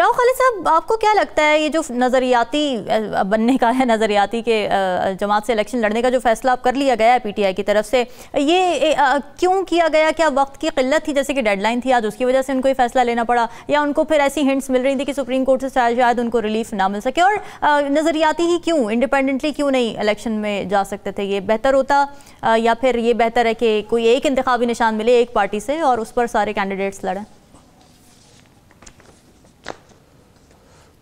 राव खाली साहब आपको क्या लगता है ये जो नज़रियाती बनने का है नज़रियाती के जमात से इलेक्शन लड़ने का जो फैसला अब कर लिया गया है पीटीआई की तरफ से ये क्यों किया गया क्या वक्त की किल्लत थी जैसे कि डेडलाइन थी आज उसकी वजह से उनको ये फैसला लेना पड़ा या उनको फिर ऐसी हिंट्स मिल रही थी कि सुप्रीम कोर्ट से शायद उनको रिलीफ ना मिल सके और नज़रियाती ही क्यों इंडिपेंडेंटली क्यों नहीं इलेक्शन में जा सकते थे ये बेहतर होता या फिर ये बेहतर है कि कोई एक इंतबी निशान मिले एक पार्टी से और उस पर सारे कैंडिडेट्स लड़ें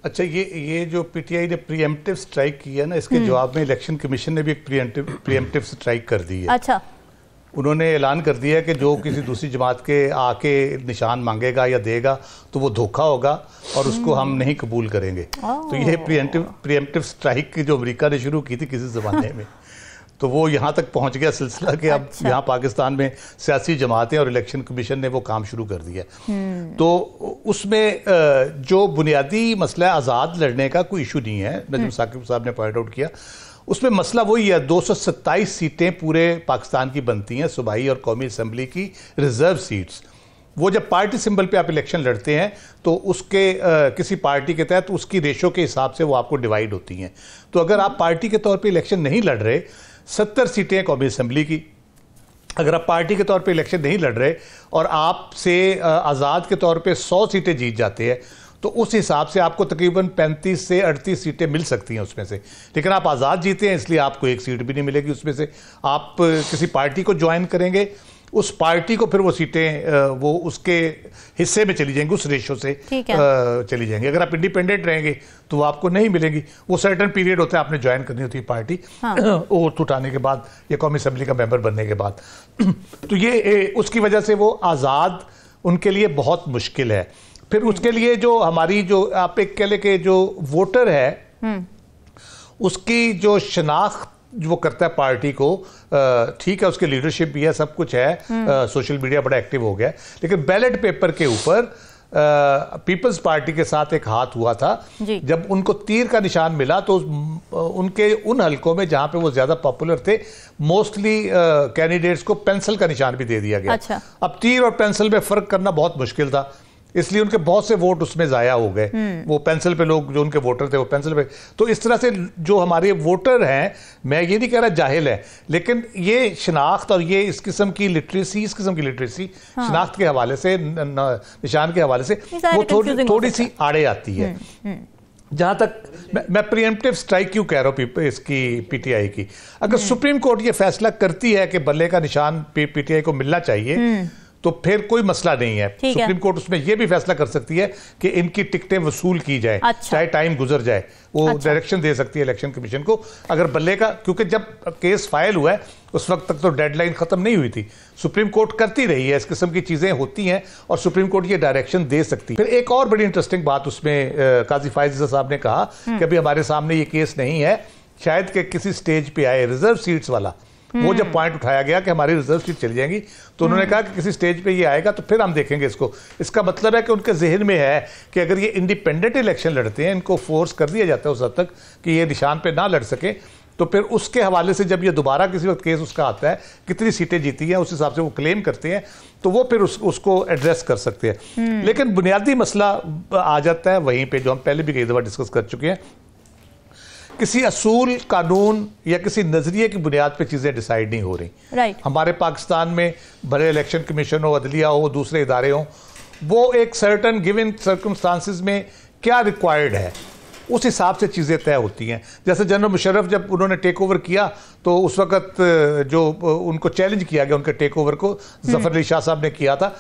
अच्छा ये ये जो पीटीआई ने प्रियमटिव स्ट्राइक किया ना इसके हम्म। जवाब में इलेक्शन कमीशन ने भी एक प्रियमटिव स्ट्राइक कर दी है अच्छा उन्होंने ऐलान कर दिया कि जो किसी दूसरी जमात के आके निशान मांगेगा या देगा तो वो धोखा होगा और उसको हम हम्म। नहीं कबूल करेंगे तो ये प्रियमटिव प्रियमटिव स्ट्राइक जो अमेरिका ने शुरू की थी किसी ज़माने में तो वो यहाँ तक पहुँच गया सिलसिला कि अब अच्छा। यहाँ पाकिस्तान में सियासी जमातें और इलेक्शन कमीशन ने वो काम शुरू कर दिया तो उसमें जो बुनियादी मसला आज़ाद लड़ने का कोई इशू नहीं है नजम हम्म। साकिब साहब ने पॉइंट आउट किया उसमें मसला वही है दो सीटें पूरे पाकिस्तान की बनती हैं सूबाई और कौमी असम्बली की रिजर्व सीट्स वो जब पार्टी सिंबल पे आप इलेक्शन लड़ते हैं तो उसके आ, किसी पार्टी के तहत उसकी रेशो के हिसाब से वो आपको डिवाइड होती हैं तो अगर आप पार्टी के तौर पे इलेक्शन नहीं लड़ रहे सत्तर सीटें कौमी असम्बली की अगर आप पार्टी के तौर पे इलेक्शन नहीं लड़ रहे और आपसे आज़ाद के तौर पे सौ सीटें जीत जाती है तो उस हिसाब से आपको तकरीबन पैंतीस से अड़तीस सीटें मिल सकती हैं उसमें से लेकिन आप आज़ाद जीते हैं इसलिए आपको एक सीट भी नहीं मिलेगी उसमें से आप किसी पार्टी को ज्वाइन करेंगे उस पार्टी को फिर वो सीटें वो उसके हिस्से में चली जाएंगी उस रेशो से चली जाएंगी अगर आप इंडिपेंडेंट रहेंगे तो वो आपको नहीं मिलेंगी वो सर्टन पीरियड होता है आपने ज्वाइन करनी होती है पार्टी वोट उठाने के बाद या कौमी असम्बली का मेंबर बनने के बाद तो ये उसकी वजह से वो आज़ाद उनके लिए बहुत मुश्किल है फिर हम्म। उसके लिए जो हमारी जो आप एक कह लें कि जो वोटर है हम्म। उसकी जो शनाख्त वो करता है पार्टी को ठीक है उसके लीडरशिप भी है सब कुछ है सोशल मीडिया बड़ा एक्टिव हो गया लेकिन बैलेट पेपर के ऊपर पीपल्स पार्टी के साथ एक हाथ हुआ था जब उनको तीर का निशान मिला तो उनके उन हलकों में जहां पे वो ज्यादा पॉपुलर थे मोस्टली कैंडिडेट्स को पेंसिल का निशान भी दे दिया गया अच्छा। अब तीर और पेंसिल में फर्क करना बहुत मुश्किल था इसलिए उनके बहुत से वोट उसमें ज़ाया हो गए हम्म। वो पेंसिल पे लोग जो उनके वोटर थे वो पेंसिल पे तो इस तरह से जो हमारे वोटर हैं मैं ये नहीं कह रहा जाहिल है लेकिन ये शनाख्त और ये इस किस्म की लिटरेसी इस किस्म की लिटरेसी हाँ। शनाख्त के हवाले से निशान के हवाले से वो थोड़ी थोड़ी सी आड़े आती है हम्म, हम्म। जहाँ तक मैं, मैं प्रियमटिव स्ट्राइक क्यों कह रहा हूँ इसकी पीटीआई की अगर सुप्रीम कोर्ट ये फैसला करती है कि बल्ले का निशान पीटीआई को मिलना चाहिए तो फिर कोई मसला नहीं है सुप्रीम कोर्ट उसमें यह भी फैसला कर सकती है कि इनकी टिकटें वसूल की जाए अच्छा। चाहे टाइम गुजर जाए वो अच्छा। डायरेक्शन दे सकती है इलेक्शन कमीशन को अगर बल्ले का क्योंकि जब केस फाइल हुआ है उस वक्त तक तो डेडलाइन खत्म नहीं हुई थी सुप्रीम कोर्ट करती रही है इस किस्म की चीज़ें होती हैं और सुप्रीम कोर्ट ये डायरेक्शन दे सकती है फिर एक और बड़ी इंटरेस्टिंग बात उसमें काजी फायजा साहब ने कहा हम्म। कि अभी हमारे सामने ये केस नहीं है शायद के किसी स्टेज पे आए रिजर्व सीट्स वाला वो जब पॉइंट हम्म। उठाया गया कि हमारी रिजर्व सीट चली जाएंगी तो उन्होंने हम्म। कहा कि किसी स्टेज पे ये आएगा तो फिर हम देखेंगे इसको इसका मतलब है कि उनके जहन में है कि अगर ये इंडिपेंडेंट इलेक्शन लड़ते हैं इनको फोर्स कर दिया जाता है उस हद तक कि ये निशान पर ना लड़ सके तो फिर उसके हवाले से जब ये दोबारा किसी वक्त केस उसका आता है कितनी सीटें जीती हैं उस हिसाब से वो क्लेम करते हैं तो वो फिर उस, उसको एड्रेस कर सकते हैं हम्म। लेकिन बुनियादी मसला आ जाता है वहीं पे जो हम पहले भी कई दफ़ा डिस्कस कर चुके हैं किसी असूल कानून या किसी नज़रिए की बुनियाद पर चीज़ें डिसाइड नहीं हो रही right. हमारे पाकिस्तान में भले इलेक्शन कमीशन हो अदलिया हो दूसरे इदारे हों वो एक सर्टन इन सर्कमस्टांसिस में क्या रिक्वायर्ड है उस हिसाब से चीज़ें तय होती हैं जैसे जनरल मुशर्रफ जब उन्होंने टेक ओवर किया तो उस वक़्त जो उनको चैलेंज किया गया उनके टेक ओवर को हम्म। जफर अली शाह साहब ने किया था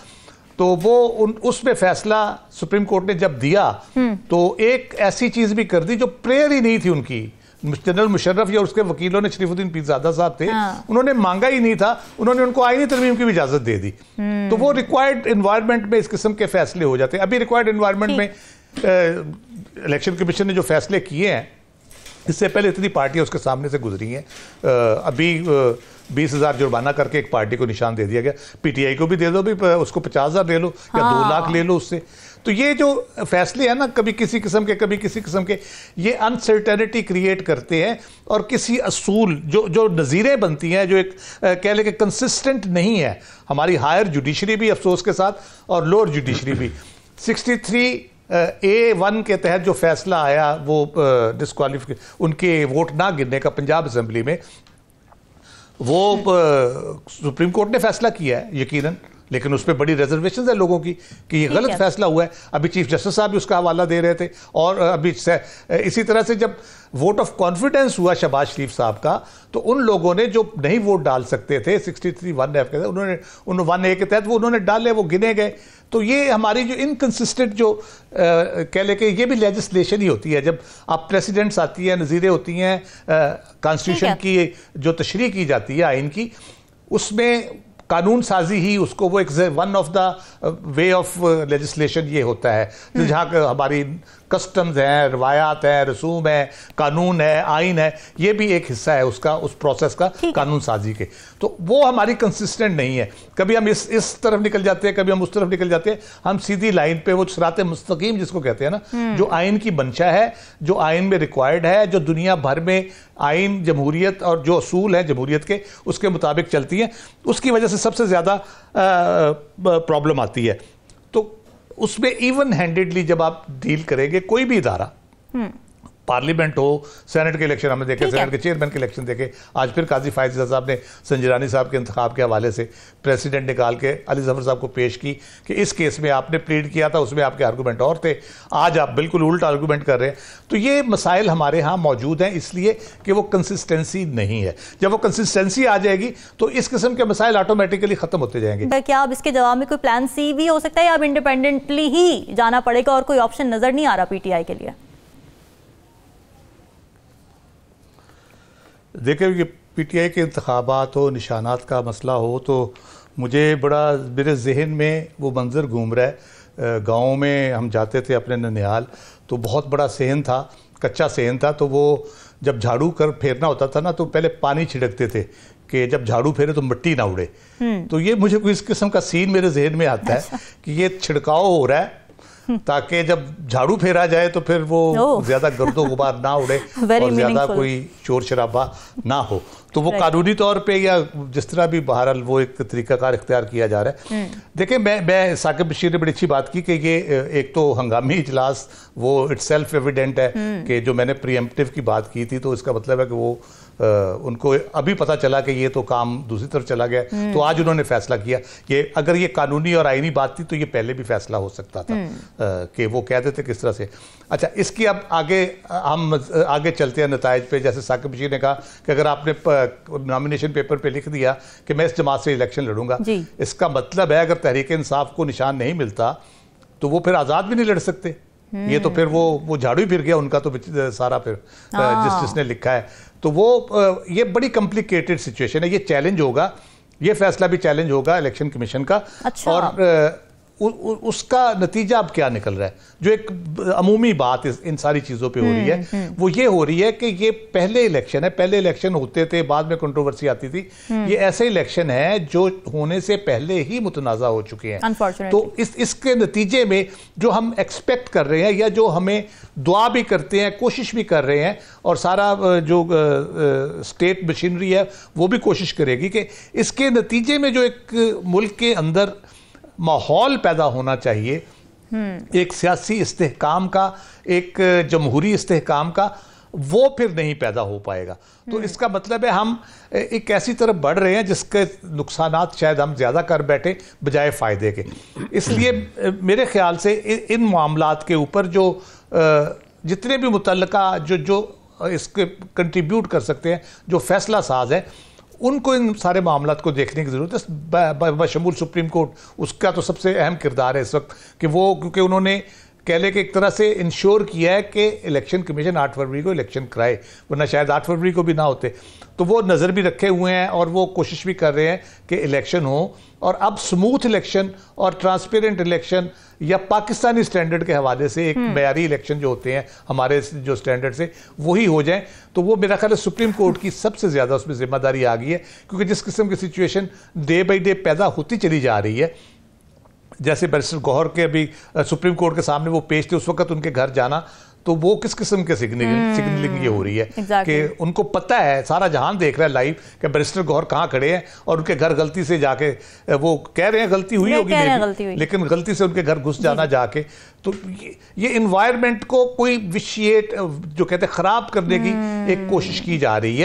तो वो उन उसमें फैसला सुप्रीम कोर्ट ने जब दिया हम्म। तो एक ऐसी चीज भी कर दी जो प्रेयर ही नहीं थी उनकी जनरल मुशर्रफ या उसके वकीलों ने शरीफुद्दीन पीरजादा साहब थे हाँ। उन्होंने मांगा ही नहीं था उन्होंने उनको आईनी तरमीम की भी इजाजत दे दी हम्म। तो वो रिक्वायर्ड इन्वायरमेंट में इस किस्म के फैसले हो जाते हैं अभी रिक्वायर्ड इन्वायरमेंट में इलेक्शन कमीशन ने जो फैसले किए हैं इससे पहले इतनी पार्टियां उसके सामने से गुजरी हैं अभी आ, बीस हजार जुर्माना करके एक पार्टी को निशान दे दिया गया पीटीआई को भी दे दो भी उसको पचास हजार ले लो या हाँ। दो लाख हाँ। ले लो उससे तो ये जो फैसले हैं ना कभी किसी किस्म के कभी किसी किस्म के ये अनसर्टेनिटी क्रिएट करते हैं और किसी असूल जो जो नज़ीरें बनती हैं जो एक कह लें कि कंसिस्टेंट नहीं है हमारी हायर जुडिशरी भी अफसोस के साथ और लोअर जुडिशरी भी सिक्सटी थ्री ए वन के तहत जो फैसला आया वो डिस्कालीफिक उनके वोट ना गिरने का पंजाब असम्बली में वो सुप्रीम कोर्ट ने फैसला किया है यकीनन लेकिन उस पर बड़ी रिजर्वेशन है लोगों की कि ये गलत फैसला हुआ है अभी चीफ जस्टिस साहब भी उसका हवाला दे रहे थे और अभी इसी तरह से जब वोट ऑफ कॉन्फिडेंस हुआ शबाज शरीफ साहब का तो उन लोगों ने जो नहीं वोट डाल सकते थे सिक्सटी थ्री वन एफ के तहत उन्होंने उन वन ए के तहत वो उन्होंने डाले वो गिने गए तो ये हमारी जो इनकन्सिस्टेंट जो कह लें कि ये भी लेजिस्लेशन ही होती है जब आप प्रेसिडेंट्स आती हैं नज़ीरें होती हैं कॉन्स्टिट्यूशन की जो तशरी की जाती है आइन की उसमें कानून साजी ही उसको वो एक one of the way of legislation ये होता है तो हम्म। जहाँ हमारी कस्टम्स हैं रवायात हैं रसूम है कानून है आइन है ये भी एक हिस्सा है उसका उस प्रोसेस का कानून साजी के तो वो हमारी कंसिस्टेंट नहीं है कभी हम इस इस तरफ निकल जाते हैं कभी हम उस तरफ निकल जाते हैं हम सीधी लाइन पे वो सरात मुस्तकीम जिसको कहते हैं ना हम्म। जो आइन की मंशा है जो आइन में रिक्वायर्ड है जो दुनिया भर में आइन जमहूरियत और जो असूल है जमहूरियत के उसके मुताबिक चलती हैं उसकी वजह से सबसे ज़्यादा प्रॉब्लम आती है उसमें इवन हैंडेडली जब आप डील करेंगे कोई भी इदारा हम्म। पार्लियामेंट हो सेनेट के इलेक्शन हमने देखे सेनेट के चेयरमैन के इलेक्शन देखे आज फिर काजी फायजा साहब ने संजरानी साहब के इंतबाब के हवाले से प्रेसिडेंट निकाल के अली जफर साहब को पेश की कि इस केस में आपने प्लीड किया था उसमें आपके आर्गूमेंट और थे आज आप बिल्कुल उल्टा आर्गूमेंट कर रहे हैं तो ये मसाइल हमारे यहाँ मौजूद हैं इसलिए कि वो कंसिस्टेंसी नहीं है जब वो कंसिस्टेंसी आ जाएगी तो इस किस्म के मसाइल ऑटोमेटिकली खत्म होते जाएंगे क्या आप इसके जवाब में कोई प्लान सी भी हो सकता है या अब इंडिपेंडेंटली ही जाना पड़ेगा और कोई ऑप्शन नजर नहीं आ रहा पीटीआई के लिए देखे टी पीटीआई के इंतबात हो निशानात का मसला हो तो मुझे बड़ा मेरे जहन में वो मंज़र घूम रहा है गाँव में हम जाते थे अपने ननिहाल तो बहुत बड़ा सहन था कच्चा सहन था तो वो जब झाड़ू कर फेरना होता था ना तो पहले पानी छिड़कते थे कि जब झाड़ू फेरे तो मिट्टी ना उड़े हम्म। तो ये मुझे कोई इस किस्म का सीन मेरे जहन में आता है अच्छा। कि ये छिड़काव हो रहा है ताकि जब झाड़ू फेरा जाए तो फिर वो ज्यादा गर्दो गुबार ना उड़े और ज्यादा कोई शोर शराबा ना हो तो वो कानूनी तौर पे या जिस तरह भी बहरहाल वो एक तरीकाकार इख्तियार किया जा रहा है हम्म। देखिए मैं मैं साकिब बशीर ने बड़ी अच्छी बात की कि ये एक तो हंगामी इजलास वो इट्स सेल्फ एविडेंट है हम्म। कि जो मैंने प्रियम्पटिव की बात की थी तो इसका मतलब है कि वो आ, उनको अभी पता चला कि ये तो काम दूसरी तरफ चला गया हम्म। तो आज उन्होंने फैसला किया ये अगर ये कानूनी और आइनी बात थी तो ये पहले भी फैसला हो सकता था कि वो कह देते किस तरह से अच्छा इसकी अब आगे हम आगे चलते हैं नतज पे जैसे साकिब जी ने कहा कि अगर आपने नॉमिनेशन पेपर पे लिख दिया कि मैं इस जमात से इलेक्शन लड़ूंगा इसका मतलब है अगर तहरीक इंसाफ को निशान नहीं मिलता तो वो फिर आज़ाद भी नहीं लड़ सकते ये तो फिर वो वो झाड़ू ही फिर गया उनका तो सारा फिर जिस हाँ। जिसने लिखा है तो वो ये बड़ी कॉम्प्लिकेटेड सिचुएशन है ये चैलेंज होगा ये फैसला भी चैलेंज होगा इलेक्शन कमीशन का अच्छा। और उसका नतीजा अब क्या निकल रहा है जो एक अमूमी बात इस, इन सारी चीज़ों पे हो रही है हम्म, हम्म। वो ये हो रही है कि ये पहले इलेक्शन है पहले इलेक्शन होते थे बाद में कंट्रोवर्सी आती थी हम्म। ये ऐसे इलेक्शन है जो होने से पहले ही मुतनाज़ा हो चुके हैं तो इस इसके नतीजे में जो हम एक्सपेक्ट कर रहे हैं या जो हमें दुआ भी करते हैं कोशिश भी कर रहे हैं और सारा जो स्टेट मशीनरी है वो भी कोशिश करेगी कि इसके नतीजे में जो एक मुल्क के अंदर माहौल पैदा होना चाहिए हम्म। एक सियासी इस्तेकाम का एक जमहूरी इस्तेकाम का वो फिर नहीं पैदा हो पाएगा तो हम्म। इसका मतलब है हम एक ऐसी तरफ बढ़ रहे हैं जिसके नुकसान शायद हम ज़्यादा कर बैठे बजाय फ़ायदे के इसलिए मेरे ख्याल से इन मामला के ऊपर जो जितने भी मुतल जो जो इसके कंट्रीब्यूट कर सकते हैं जो फैसला साज है उनको इन सारे मामला को देखने की ज़रूरत है बशमूल सुप्रीम कोर्ट उसका तो सबसे अहम किरदार है इस वक्त कि वो क्योंकि उन्होंने कह लें कि एक तरह से इंश्योर किया है कि इलेक्शन कमीशन आठ फरवरी को इलेक्शन कराए वरना शायद आठ फरवरी को भी ना होते तो वो नज़र भी रखे हुए हैं और वो कोशिश भी कर रहे हैं कि इलेक्शन हो और अब स्मूथ इलेक्शन और ट्रांसपेरेंट इलेक्शन या पाकिस्तानी स्टैंडर्ड के हवाले से एक मैारी हम्म। इलेक्शन जो होते हैं हमारे जो स्टैंडर्ड से वही हो जाए तो वो मेरा ख्याल है सुप्रीम कोर्ट की सबसे ज़्यादा उसमें जिम्मेदारी आ गई है क्योंकि जिस किस्म की सिचुएशन डे बाई डे पैदा होती चली जा रही है जैसे बैरिस्टर गौहर के अभी सुप्रीम कोर्ट के सामने वो पेश थे उस वक्त उनके घर जाना तो वो किस किस्म के सिग्नलिंग हम्म। सिग्नलिंग ये हो रही है exactly. कि उनको पता है सारा जहान देख रहा है लाइव कि बैरिस्टर गौर कहाँ खड़े हैं और उनके घर गलती से जाके वो कह रहे हैं गलती हुई होगी लेकिन गलती से उनके घर घुस जाना जाके तो ये, ये इन्वायरमेंट को कोई विशिएट जो कहते हैं खराब करने की एक हम्म। कोशिश की जा रही है